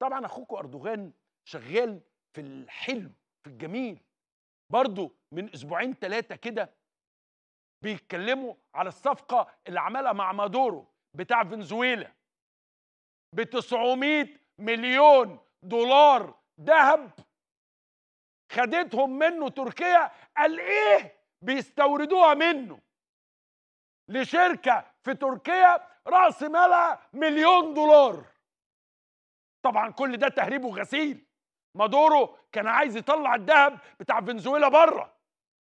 طبعا اخوكم اردوغان شغال في الحلو في الجميل برضه من اسبوعين ثلاثه كده بيتكلموا على الصفقه اللي عملها مع مادورو بتاع فنزويلا ب 900 مليون دولار ذهب خدتهم منه تركيا قال ايه بيستوردوها منه لشركه في تركيا راس مالها مليون دولار طبعا كل ده تهريب وغسيل مادورو كان عايز يطلع الذهب بتاع فنزويلا بره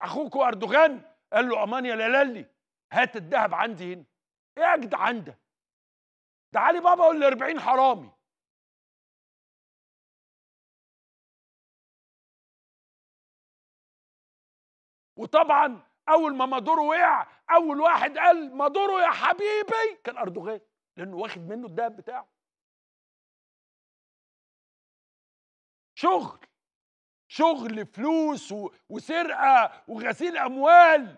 اخوكو اردوغان قال له امان يا هات الذهب عندي هنا ايه يا جدعان ده ده علي بابا وال 40 حرامي وطبعا اول ما مادورو وقع اول واحد قال مادورو يا حبيبي كان اردوغان لانه واخد منه الذهب بتاعه شغل شغل فلوس و... وسرقه وغسيل اموال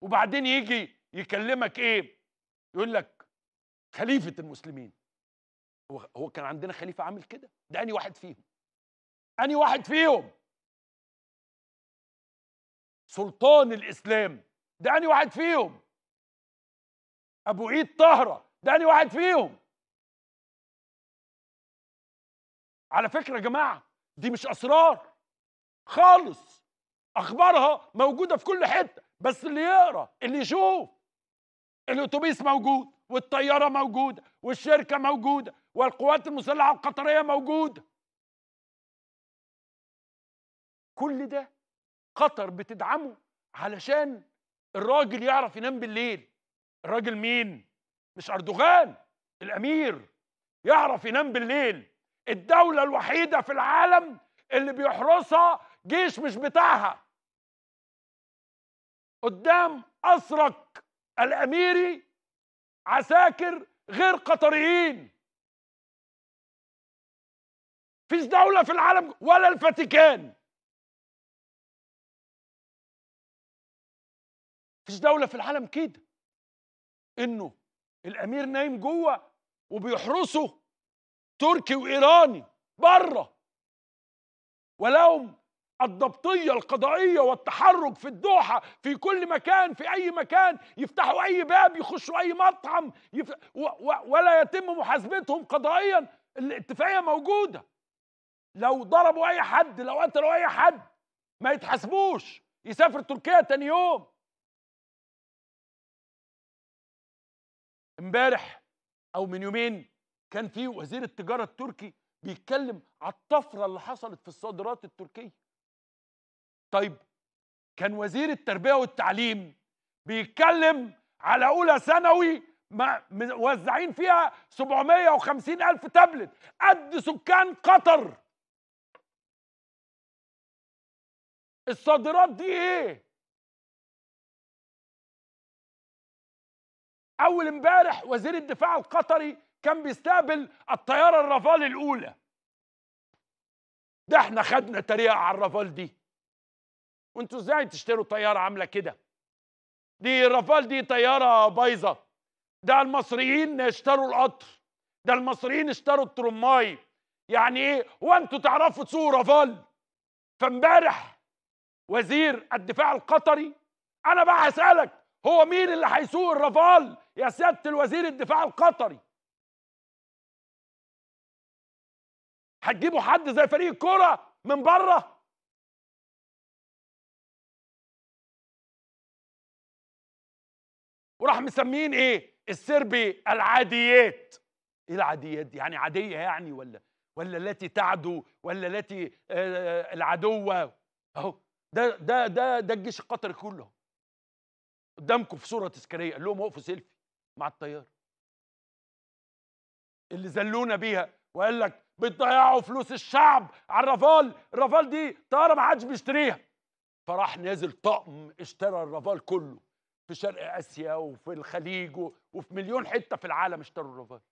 وبعدين يجي يكلمك ايه يقول لك خليفه المسلمين هو هو كان عندنا خليفه عامل كده ده اني واحد فيهم اني واحد فيهم سلطان الاسلام ده اني واحد فيهم ابو عيد طهره ده اني واحد فيهم على فكره يا جماعه دي مش اسرار خالص اخبارها موجوده في كل حته بس اللي يقرا اللي يشوف الاتوبيس موجود والطياره موجوده والشركه موجوده والقوات المسلحه القطريه موجوده كل ده قطر بتدعمه علشان الراجل يعرف ينام بالليل الراجل مين مش اردوغان الامير يعرف ينام بالليل الدولة الوحيدة في العالم اللي بيحرسها جيش مش بتاعها قدام أسرك الأميري عساكر غير قطريين فيش دولة في العالم ولا الفاتيكان فيش دولة في العالم كده إنه الأمير نايم جوه وبيحرسه تركي وايراني بره ولهم الضبطية القضائية والتحرك في الدوحة في كل مكان في أي مكان يفتحوا أي باب يخشوا أي مطعم يف... و... و... ولا يتم محاسبتهم قضائيا الاتفاقية موجودة لو ضربوا أي حد لو قتلوا أي حد ما يتحاسبوش يسافر تركيا تاني يوم امبارح أو من يومين كان في وزير التجاره التركي بيتكلم على الطفره اللي حصلت في الصادرات التركيه طيب كان وزير التربيه والتعليم بيتكلم على اولى ثانوي موزعين فيها 750 الف تابلت قد سكان قطر الصادرات دي ايه اول امبارح وزير الدفاع القطري كان بيستقبل الطياره الرافال الاولى ده احنا خدنا تريقه على الرافال دي وانتوا ازاي تشتروا طياره عامله كده دي الرافال دي طياره بايظه ده المصريين اشتروا القطر ده المصريين اشتروا الترماي يعني ايه وانتوا تعرفوا تسوقوا رافال فامبارح وزير الدفاع القطري انا بقى هسالك هو مين اللي هيسوق الرافال يا سياده الوزير الدفاع القطري هتجيبوا حد زي فريق الكوره من بره وراح مسمين ايه السربي العاديات ايه العاديات دي يعني عاديه يعني ولا ولا التي تعدو ولا التي آه, آه، العدوه اهو ده ده ده ده الجيش القطري كله قدامكم في صوره تذكاريه قال لهم وقفوا سيلفي مع الطيار اللي زلونا بيها وقال لك بتضيعوا فلوس الشعب على الرافال الرافال دي طياره ما حدش بيشتريها فراح نازل طقم اشترى الرافال كله في شرق اسيا وفي الخليج وفي مليون حته في العالم اشتروا الرافال